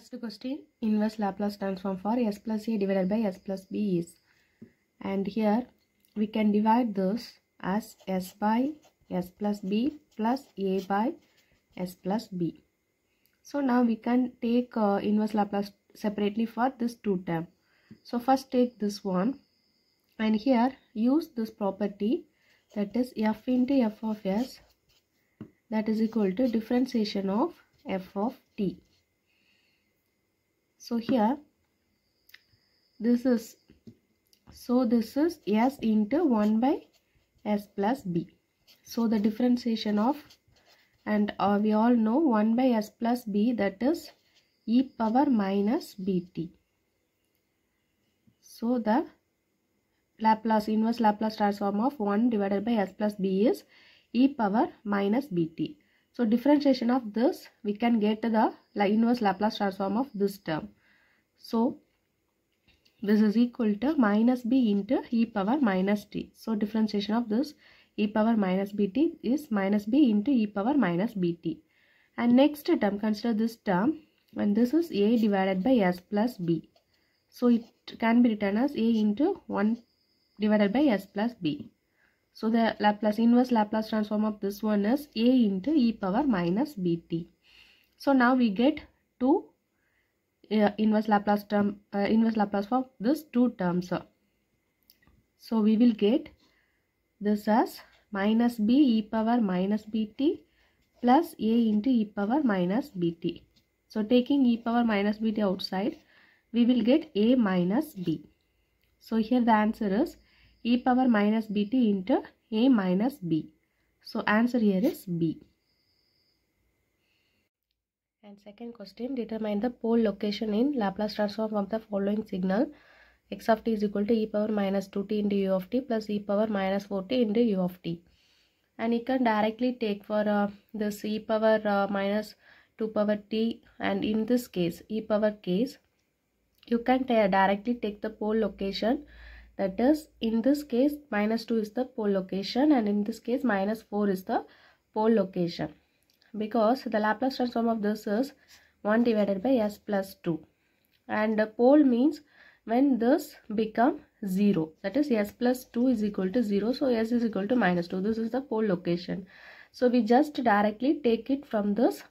First question, inverse Laplace transform for s plus a divided by s plus b is. And here we can divide this as s by s plus b plus a by s plus b. So now we can take uh, inverse Laplace separately for this two term. So first take this one and here use this property that is f into f of s that is equal to differentiation of f of t so here this is so this is s into 1 by s plus b so the differentiation of and uh, we all know 1 by s plus b that is e power minus bt so the Laplace inverse Laplace transform of 1 divided by s plus b is e power minus bt. So differentiation of this we can get the inverse Laplace transform of this term. So this is equal to minus b into e power minus t. So differentiation of this e power minus bt is minus b into e power minus bt. And next term, consider this term and this is a divided by s plus b. So it can be written as a into 1 divided by s plus b. So the Laplace inverse Laplace transform of this one is a into e power minus bt. So now we get two inverse Laplace term, uh, inverse Laplace for this two terms. So we will get this as minus b e power minus bt plus a into e power minus bt. So taking e power minus bt outside, we will get a minus b. So here the answer is e power minus bt into a minus b. So answer here is b. And second question, determine the pole location in Laplace transform of the following signal x of t is equal to e power minus 2t into u of t plus e power minus 4t into u of t. And you can directly take for uh, this e power uh, minus 2 power t and in this case e power case you can directly take the pole location that is in this case minus 2 is the pole location and in this case minus 4 is the pole location because the Laplace transform of this is 1 divided by s plus 2 and the pole means when this become 0 that is s plus 2 is equal to 0 so s is equal to minus 2 this is the pole location so we just directly take it from this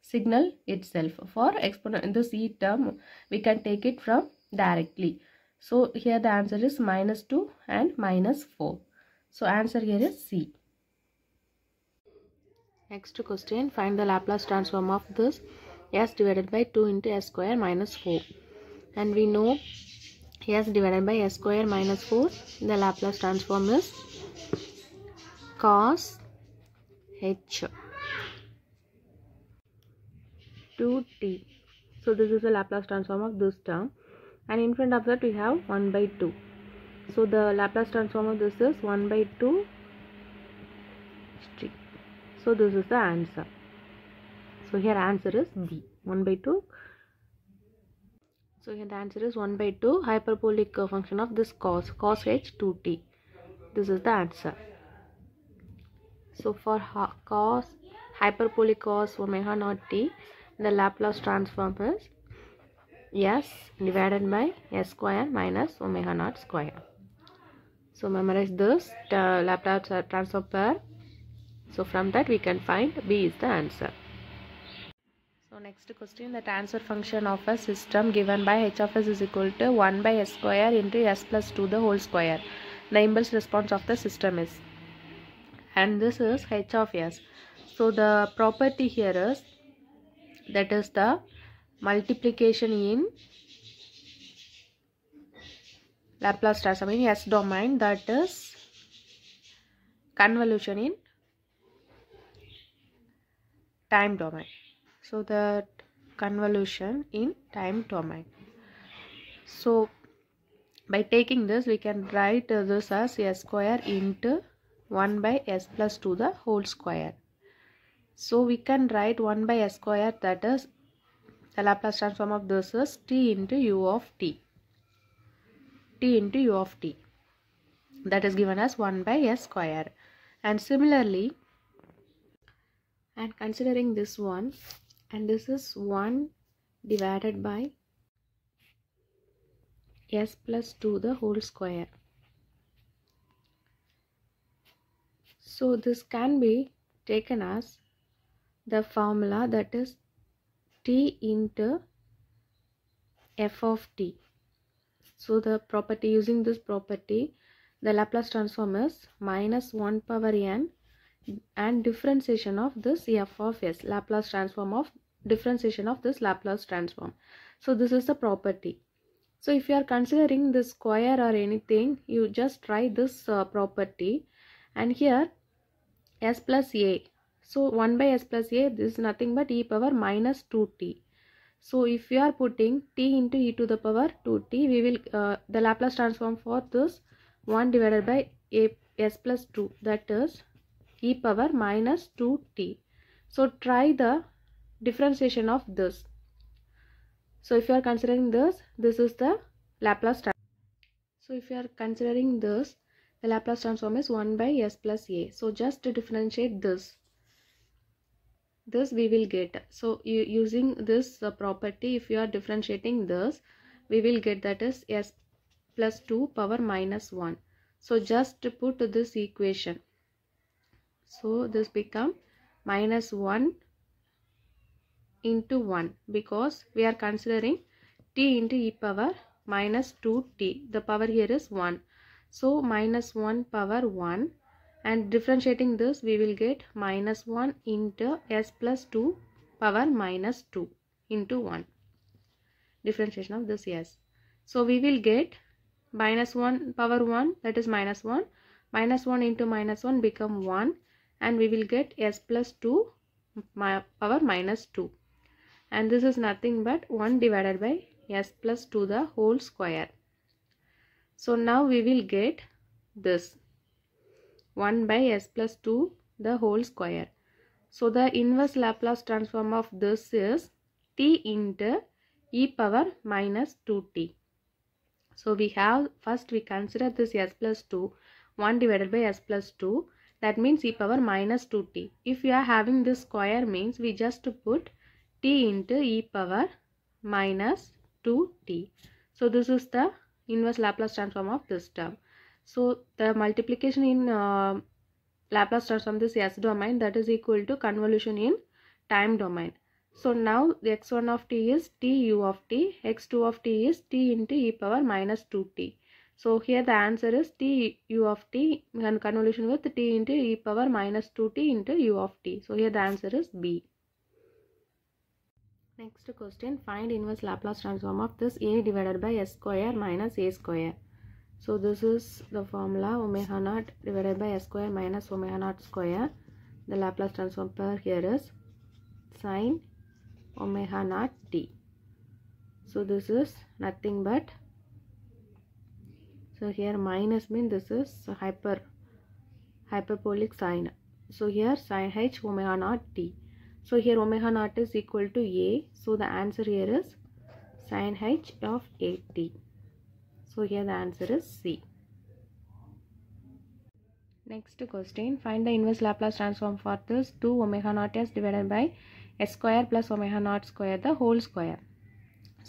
signal itself for exponent this e term we can take it from directly so here the answer is minus 2 and minus 4 so answer here is c Next question, find the Laplace transform of this s divided by 2 into s square minus 4. And we know s divided by s square minus 4, the Laplace transform is cos h 2t. So this is the Laplace transform of this term. And in front of that we have 1 by 2. So the Laplace transform of this is 1 by 2 so this is the answer. So here answer is B. 1 by 2. So here the answer is 1 by 2 hyperbolic function of this cos. Cos h 2t. This is the answer. So for cos hyperbolic cos omega naught t the Laplace transform is s divided by s square minus omega naught square. So memorize this uh, Laplace transform pair. So from that we can find B is the answer. So next question the transfer function of a system given by h of s is equal to 1 by s square into s plus 2 the whole square. The impulse response of the system is and this is h of s. So the property here is that is the multiplication in Laplace transform in S domain that is convolution in time domain so the convolution in time domain so by taking this we can write this as s square into 1 by s plus 2 the whole square so we can write 1 by s square that is the Laplace transform of this is t into u of t t into u of t that is given as 1 by s square and similarly and considering this one and this is 1 divided by s plus 2 the whole square so this can be taken as the formula that is t into f of t so the property using this property the Laplace transform is minus 1 power n and differentiation of this f of s Laplace transform of differentiation of this Laplace transform so this is the property so if you are considering this square or anything you just try this uh, property and here s plus a so 1 by s plus a this is nothing but e power minus 2t so if you are putting t into e to the power 2t we will uh, the Laplace transform for this 1 divided by a s plus 2 that is e power minus 2t. So try the differentiation of this. So if you are considering this, this is the Laplace transform. So if you are considering this, the Laplace transform is 1 by s plus a. So just to differentiate this, this we will get. So using this uh, property, if you are differentiating this, we will get that is s plus 2 power minus 1. So just put this equation. So this become minus 1 into 1 because we are considering t into e power minus 2t. The power here is 1. So minus 1 power 1 and differentiating this we will get minus 1 into s plus 2 power minus 2 into 1. Differentiation of this s. So we will get minus 1 power 1 that is minus 1 minus 1 into minus 1 become 1 and we will get s plus 2 power minus 2 and this is nothing but 1 divided by s plus 2 the whole square. So now we will get this 1 by s plus 2 the whole square. So the inverse Laplace transform of this is t into e power minus 2t. So we have first we consider this s plus 2 1 divided by s plus 2 that means e power minus 2t. If we are having this square means we just put t into e power minus 2t. So this is the inverse Laplace transform of this term. So the multiplication in uh, Laplace transform this S domain that is equal to convolution in time domain. So now the x1 of t is t u of t, x2 of t is t into e power minus 2t. So here the answer is t u of t and convolution with t into e power minus 2t into u of t. So here the answer is B. Next question find inverse Laplace transform of this a divided by s square minus a square. So this is the formula omega naught divided by s square minus omega naught square. The Laplace transform per here is sine omega naught t. So this is nothing but so here minus mean this is hyper hyperbolic sine so here sine h omega naught t so here omega naught is equal to a so the answer here is sine h of a t. so here the answer is c next question find the inverse laplace transform for this 2 omega naught s divided by s square plus omega naught square the whole square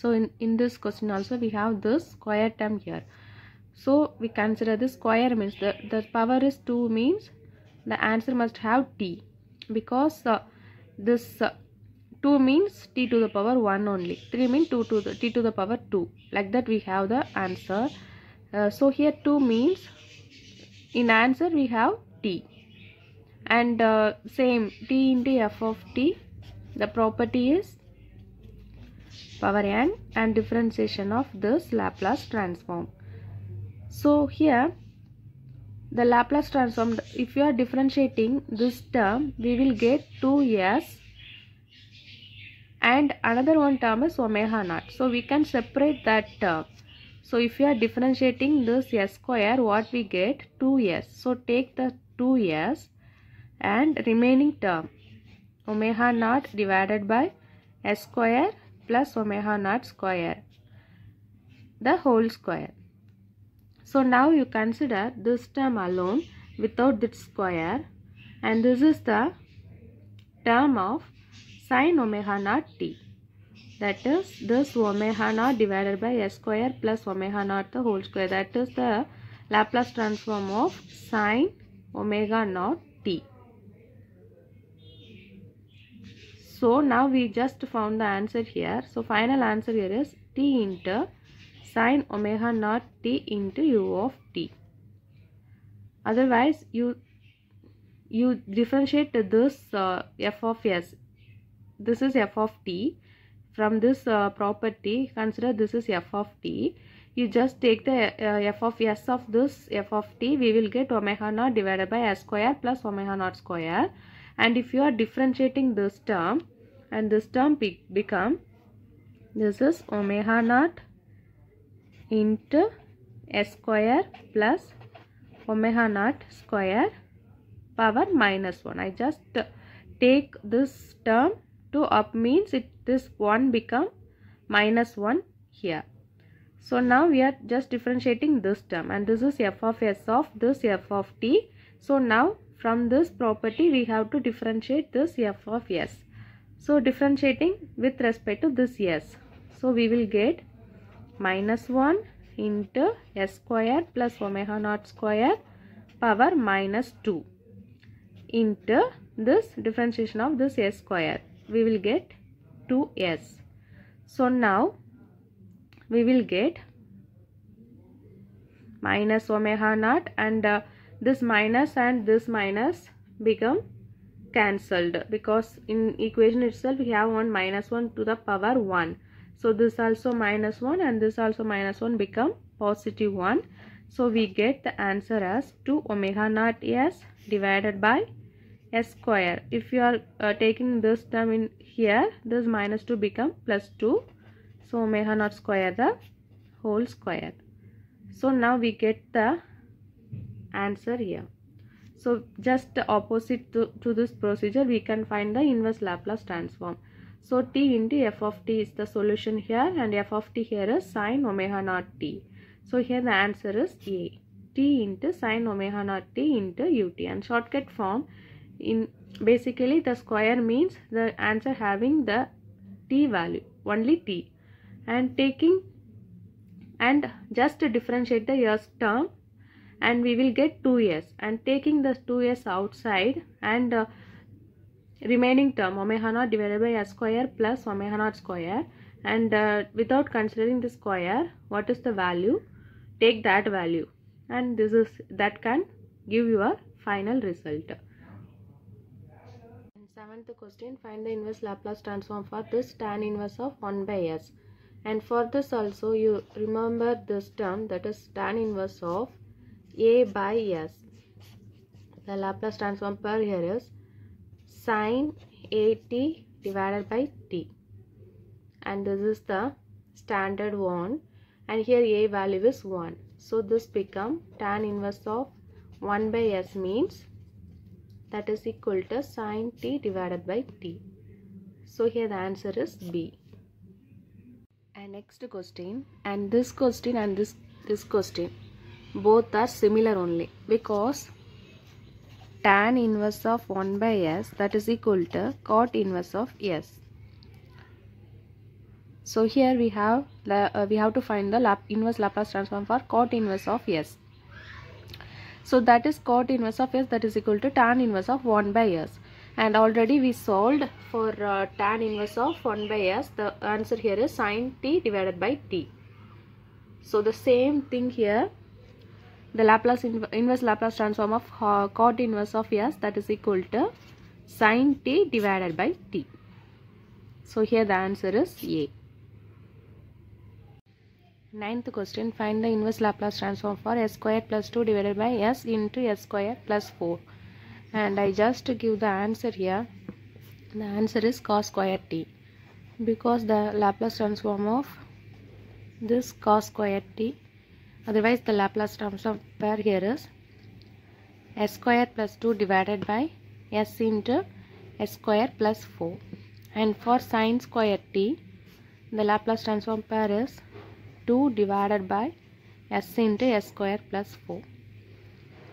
so in in this question also we have this square term here so we consider this square means the, the power is 2 means the answer must have t because uh, this uh, 2 means t to the power 1 only 3 means 2 to the t to the power 2 like that we have the answer uh, so here 2 means in answer we have t and uh, same t into f of t the property is power n and differentiation of this Laplace transform so here the Laplace transform if you are differentiating this term we will get 2s and another one term is omega naught. So we can separate that term. So if you are differentiating this s square what we get 2s. So take the 2s and remaining term omega naught divided by s square plus omega naught square the whole square. So now you consider this term alone without this square and this is the term of sine omega naught t. That is this omega naught divided by s square plus omega naught the whole square. That is the Laplace transform of sine omega naught t. So now we just found the answer here. So final answer here is t into sine omega naught t into u of t. Otherwise, you you differentiate this uh, f of s. This is f of t. From this uh, property, consider this is f of t. You just take the uh, f of s of this f of t. We will get omega naught divided by s square plus omega naught square. And if you are differentiating this term, and this term be become this is omega naught into s square plus omega naught square power minus 1. I just take this term to up means it this 1 become minus 1 here. So now we are just differentiating this term and this is f of s of this f of t. So now from this property we have to differentiate this f of s. So differentiating with respect to this s. So we will get minus 1 into s square plus omega naught square power minus 2 into this differentiation of this s square we will get 2s so now we will get minus omega naught and uh, this minus and this minus become cancelled because in equation itself we have one minus 1 to the power 1 so this also minus 1 and this also minus 1 become positive 1. So we get the answer as 2 omega naught s divided by s square. If you are uh, taking this term in here, this minus 2 become plus 2. So omega naught square the whole square. So now we get the answer here. So just opposite to, to this procedure, we can find the inverse Laplace transform. So t into f of t is the solution here and f of t here is sine omega naught t. So here the answer is A. t into sine omega naught t into ut and shortcut form in basically the square means the answer having the t value only t and taking and just differentiate the years term and we will get 2s and taking the 2s outside and uh, remaining term omega naught divided by s square plus omega naught square and uh, without considering the square what is the value take that value and this is that can give you a final result and seventh question find the inverse laplace transform for this tan inverse of 1 by s and for this also you remember this term that is tan inverse of a by s the laplace transform per here is sine at divided by t and this is the standard one and here a value is 1 so this become tan inverse of 1 by s means that is equal to sine t divided by t so here the answer is b and next question and this question and this this question both are similar only because tan inverse of 1 by s that is equal to cot inverse of s. So here we have uh, we have to find the lap inverse Laplace transform for cot inverse of s. So that is cot inverse of s that is equal to tan inverse of 1 by s and already we solved for uh, tan inverse of 1 by s the answer here is sine t divided by t so the same thing here the Laplace inv inverse Laplace transform of uh, cot inverse of S that is equal to sine t divided by t. So here the answer is A. Ninth question find the inverse Laplace transform for S square plus 2 divided by S into S square plus 4 and I just give the answer here the answer is cos square t because the Laplace transform of this cos square t Otherwise, the Laplace transform pair here is s square plus 2 divided by s into s square plus 4. And for sine square t, the Laplace transform pair is 2 divided by s into s square plus 4.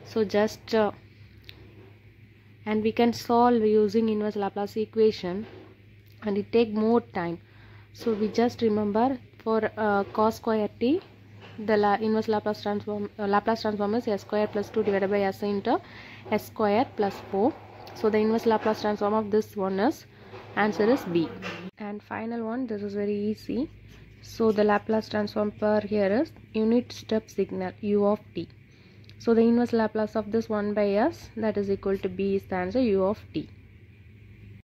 So just uh, and we can solve using inverse Laplace equation and it take more time. So we just remember for uh, cos square t the La inverse Laplace transform uh, Laplace transform is s square plus 2 divided by s into s square plus 4 so the inverse Laplace transform of this one is answer is B and final one this is very easy so the Laplace transform per here is unit step signal u of t so the inverse Laplace of this 1 by s that is equal to B is the answer u of t